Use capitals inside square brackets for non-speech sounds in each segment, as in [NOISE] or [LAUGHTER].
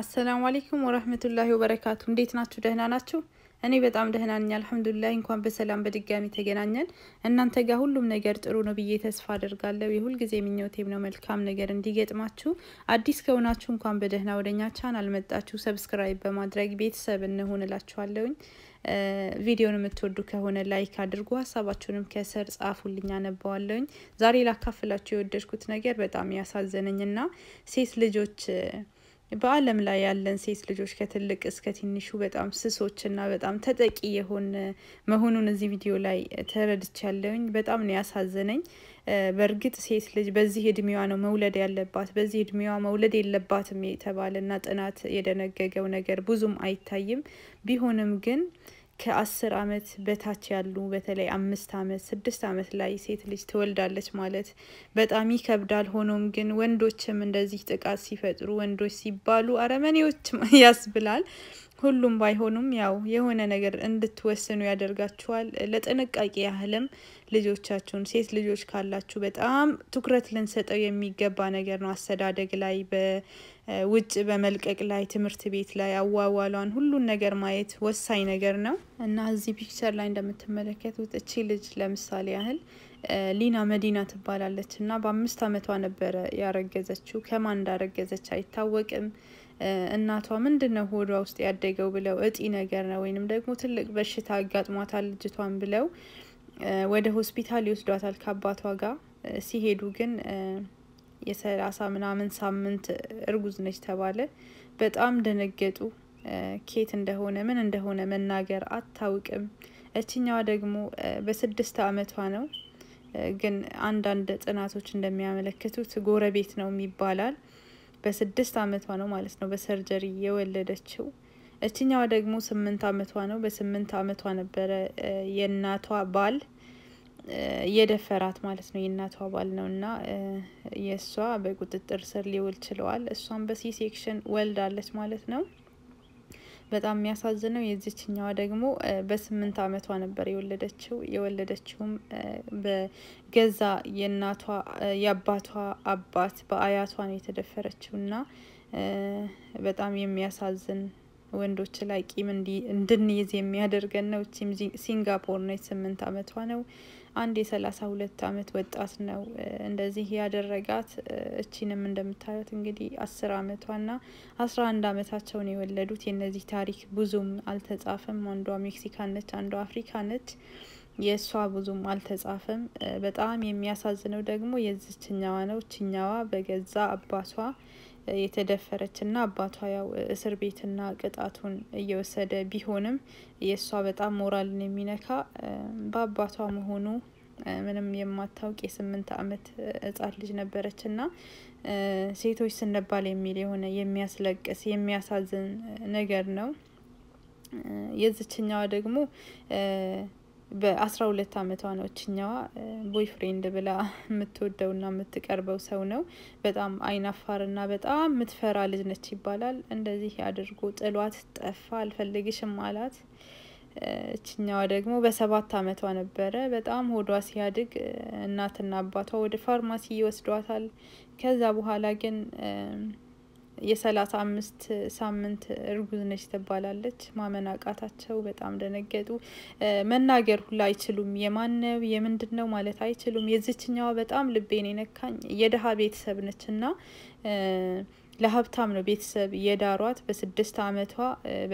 አሰላሙ አሌይኩም ወረህመቱላሂ ወበረካቱ። እንዴት ናችሁ? ደህና ናችሁ? እኔ በጣም ደህና ነኝ አልሐምዱሊላህ። እንኳን በሰላም በድጋሚ ተገናኘን። እናንተ ጋር ሁሉም ነገር ጥሩ ነው ብዬ ተስፋ አደርጋለሁ። የሁልጊዜ ምኞቴም ነው መልካም ነገር እንዲገጥማችሁ። አዲስ ከሆናችሁ እንኳን በደህና ወደኛ ቻናል መጣችሁ፣ ሰብስክራይብ በማድረግ ቤተሰብ እንሆን እላችኋለሁኝ። ቪዲዮን የምትወዱ ከሆነ ላይክ አድርጉ፣ ሀሳባችሁንም ከስር ጻፉልኝ፣ አነባዋለሁኝ። ዛሬ ላካፍላችሁ የወደድኩት ነገር በጣም ያሳዘነኝና ሴት ልጆች በዓለም ላይ ያለን ሴት ልጆች ከትልቅ እስከ ትንሹ በጣም ስሶች እና በጣም ተጠቂ የሆነ መሆኑን እዚህ ቪዲዮ ላይ ተረድቻለሁኝ። በጣም ነው ያሳዘነኝ። በእርግጥ ሴት ልጅ በዚህ እድሜዋ ነው መውለድ ያለባት፣ በዚህ እድሜዋ መውለድ የለባትም የተባለና ጥናት የደነገገው ነገር ብዙም አይታይም። ቢሆንም ግን ከአስር አመት በታች ያሉ በተለይ አምስት አመት ስድስት አመት ላይ ሴት ልጅ ትወልዳለች ማለት በጣም ይከብዳል። ሆኖም ግን ወንዶችም እንደዚህ ጥቃት ሲፈጥሩ ወንዶች ሲባሉ አረመኔዎች [LAUGHS] ያስብላል። ሁሉም ባይሆኑም ያው የሆነ ነገር እንድትወስኑ ያደርጋችኋል። ለጥንቃቄ ያህልም ልጆቻችሁን ሴት ልጆች ካላችሁ በጣም ትኩረት ልንሰጠው የሚገባ ነገር ነው። አስተዳደግ ላይ ውጭ በመልቀቅ ላይ ትምህርት ቤት ላይ አዋዋሏን ሁሉን ነገር ማየት ወሳኝ ነገር ነው እና እዚህ ፒክቸር ላይ እንደምትመለከቱት እቺ ልጅ ለምሳሌ ያህል ሊና መዲና ትባላለች እና በአምስት አመቷ ነበረ ያረገዘችው። ከማን እንዳረገዘች አይታወቅም። እናቷ ምንድን ነው ሆዷ ውስጥ ያደገው ብለው እጢ ነገር ነው ወይንም ደግሞ ትልቅ በሽታ አጋጥሟታል ልጅቷን ብለው ወደ ሆስፒታል ይወስዷታል ከአባቷ ጋር ሲሄዱ ግን የሰላሳ ምናምን ሳምንት እርጉዝ ነች ተባለ። በጣም ደነገጡ። ኬት እንደሆነ ምን እንደሆነ መናገር አታውቅም። እችኛዋ ደግሞ በስድስት አመቷ ነው። ግን አንዳንድ ጥናቶች እንደሚያመለክቱት ጎረቤት ነው ይባላል። በስድስት አመቷ ነው ማለት ነው በሰርጀሪ የወለደችው። እችኛዋ ደግሞ ስምንት አመቷ ነው። በስምንት አመቷ ነበረ የእናቷ ባል የደፈራት ማለት ነው። የእናቷ ባል ነው እና የእሷ በቁጥጥር ስር ሊውል ችለዋል። እሷም በሲ ሴክሽን ወልዳለች ማለት ነው። በጣም የሚያሳዝነው የዚችኛዋ ደግሞ በስምንት አመቷ ነበር የወለደችው። የወለደችውም በገዛ የእናቷ የአባቷ አባት በአያቷ ነው የተደፈረችው እና በጣም የሚያሳዝን ወንዶች ላይ ቂም እንድንይዝ የሚያደርገን ነው። ሲንጋፖር ነው። የስምንት አመቷ ነው። አንድ የሰላሳ ሁለት አመት ወጣት ነው እንደዚህ ያደረጋት። እቺንም እንደምታዩት እንግዲህ አስር አመቷና አስራ አንድ አመታቸውን የወለዱት የነዚህ ታሪክ ብዙም አልተጻፈም። አንዷ ሜክሲካን ነች፣ አንዷ አፍሪካ ነች። የእሷ ብዙም አልተጻፈም። በጣም የሚያሳዝነው ደግሞ የዚችኛዋ ነው። እችኛዋ በገዛ አባቷ የተደፈረች እና አባቷ ያው እስር ቤትና ቅጣቱን እየወሰደ ቢሆንም የእሷ በጣም ሞራልን የሚነካ በአባቷ መሆኑ ምንም የማታውቅ የስምንት አመት ህጻን ልጅ ነበረች እና ሴቶች ስንባል የሚል የሆነ የሚያስለቅስ የሚያሳዝን ነገር ነው። የዝችኛዋ ደግሞ በአስራ ሁለት አመቷ ነው እችኛዋ ቦይፍሬንድ ብላ የምትወደው ና የምትቀርበው ሰው ነው። በጣም አይናፋር ና በጣም የምትፈራ ልጅ ነች ይባላል። እንደዚህ አድርጎ ጥሏት ጠፋ፣ አልፈልግሽም አላት። እችኛዋ ደግሞ በሰባት አመቷ ነበረ። በጣም ሆዷ ሲያድግ እናትና አባቷ ወደ ፋርማሲ ይወስዷታል። ከዛ በኋላ ግን የሰላሳ አምስት ሳምንት እርጉዝ ነች ትባላለች። ማመን አቃታቸው። በጣም ደነገጡ። መናገር ሁላ አይችሉም። የማነው የምንድን ነው ማለት አይችሉም። የዚችኛዋ በጣም ልቤን የነካኝ የድሀ ቤተሰብ ነች እና ለሀብታም ነው ቤተሰብ የዳሯት። በስድስት አመቷ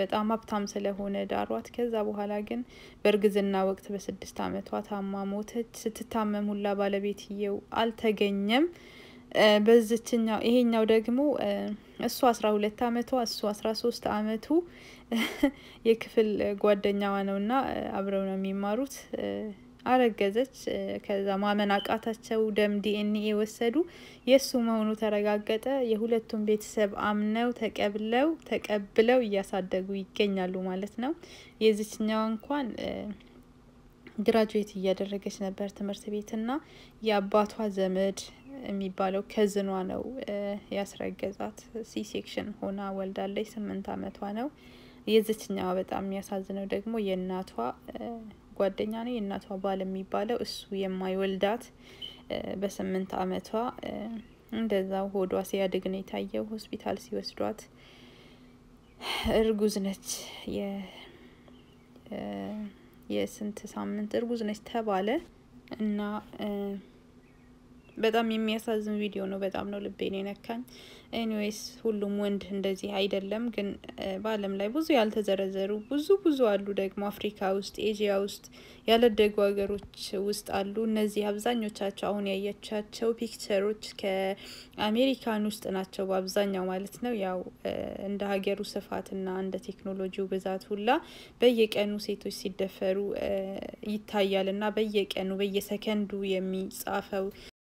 በጣም ሀብታም ስለሆነ ዳሯት። ከዛ በኋላ ግን በእርግዝና ወቅት በስድስት አመቷ ታማ ሞተች። ስትታመም ሁላ ባለቤትየው አልተገኘም። በዝችኛው ይሄኛው ደግሞ እሱ አስራ ሁለት አመቷ እሱ አስራ ሶስት አመቱ [LAUGHS] የክፍል ጓደኛዋ ነው እና አብረው ነው የሚማሩት። አረገዘች። ከዛ ማመን አቃታቸው። ደም ዲኤንኤ ወሰዱ። የእሱ መሆኑ ተረጋገጠ። የሁለቱም ቤተሰብ አምነው ተቀብለው ተቀብለው እያሳደጉ ይገኛሉ ማለት ነው። የዚችኛዋ እንኳን ግራጁዌት እያደረገች ነበር ትምህርት ቤትና የአባቷ ዘመድ የሚባለው ከዝኗ ነው ያስረገዛት። ሲሴክሽን ሆና ወልዳለች። ስምንት አመቷ ነው። የዝችኛዋ በጣም የሚያሳዝነው ደግሞ የእናቷ ጓደኛ ነው የእናቷ ባል የሚባለው እሱ የማይወልዳት በስምንት አመቷ እንደዛ ሆዷ ሲያድግ ነው የታየው። ሆስፒታል ሲወስዷት እርጉዝ ነች። የስንት ሳምንት እርጉዝ ነች ተባለ እና በጣም የሚያሳዝን ቪዲዮ ነው። በጣም ነው ልቤን የነካኝ። ኤኒዌይስ ሁሉም ወንድ እንደዚህ አይደለም፣ ግን በዓለም ላይ ብዙ ያልተዘረዘሩ ብዙ ብዙ አሉ። ደግሞ አፍሪካ ውስጥ፣ ኤዥያ ውስጥ ያለደጉ ሀገሮች ውስጥ አሉ። እነዚህ አብዛኞቻቸው አሁን ያየቻቸው ፒክቸሮች ከአሜሪካን ውስጥ ናቸው በአብዛኛው ማለት ነው። ያው እንደ ሀገሩ ስፋትና እንደ ቴክኖሎጂው ብዛት ሁላ በየቀኑ ሴቶች ሲደፈሩ ይታያል እና በየቀኑ በየሰከንዱ የሚጻፈው